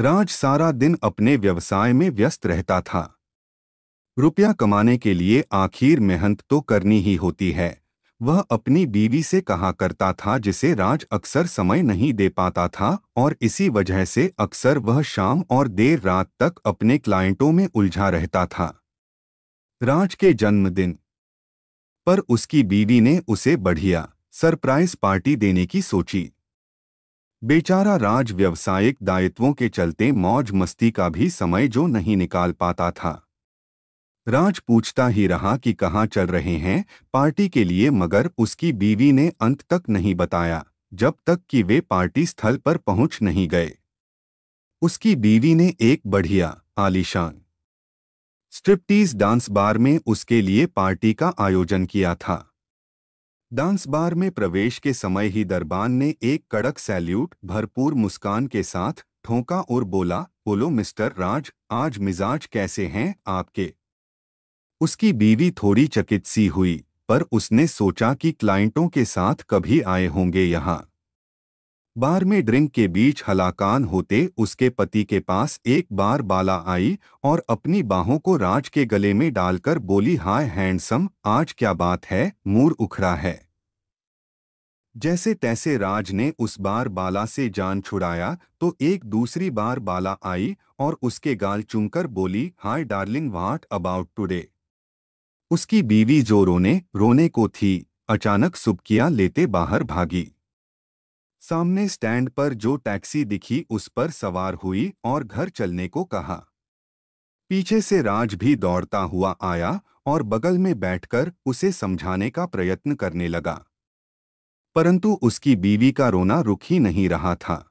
राज सारा दिन अपने व्यवसाय में व्यस्त रहता था रुपया कमाने के लिए आखिर मेहनत तो करनी ही होती है वह अपनी बीवी से कहा करता था जिसे राज अक्सर समय नहीं दे पाता था और इसी वजह से अक्सर वह शाम और देर रात तक अपने क्लाइंटों में उलझा रहता था राज के जन्मदिन पर उसकी बीवी ने उसे बढ़िया सरप्राइज पार्टी देने की सोची बेचारा राज व्यवसायिक दायित्वों के चलते मौज मस्ती का भी समय जो नहीं निकाल पाता था राज पूछता ही रहा कि कहाँ चल रहे हैं पार्टी के लिए मगर उसकी बीवी ने अंत तक नहीं बताया जब तक कि वे पार्टी स्थल पर पहुंच नहीं गए उसकी बीवी ने एक बढ़िया आलीशान स्ट्रिप्टीज डांस बार में उसके लिए पार्टी का आयोजन किया था डांस बार में प्रवेश के समय ही दरबान ने एक कड़क सैल्यूट भरपूर मुस्कान के साथ ठोंका और बोला बोलो मिस्टर राज आज मिजाज कैसे हैं आपके उसकी बीवी थोड़ी चकित सी हुई पर उसने सोचा कि क्लाइंटों के साथ कभी आए होंगे यहाँ बार में ड्रिंक के बीच हलाकान होते उसके पति के पास एक बार बाला आई और अपनी बाहों को राज के गले में डालकर बोली हाय हैंडसम आज क्या बात है मूर उखड़ा है जैसे तैसे राज ने उस बार बाला से जान छुड़ाया तो एक दूसरी बार बाला आई और उसके गाल चुमकर बोली hi darling what about today उसकी बीवी जो रोने रोने को थी अचानक सुबकिया लेते बाहर भागी सामने स्टैंड पर जो टैक्सी दिखी उस पर सवार हुई और घर चलने को कहा पीछे से राज भी दौड़ता हुआ आया और बगल में बैठकर उसे समझाने का प्रयत्न करने लगा परंतु उसकी बीवी का रोना रुक ही नहीं रहा था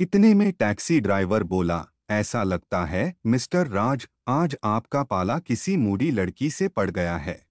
इतने में टैक्सी ड्राइवर बोला ऐसा लगता है मिस्टर राज आज आपका पाला किसी मूडी लड़की से पड़ गया है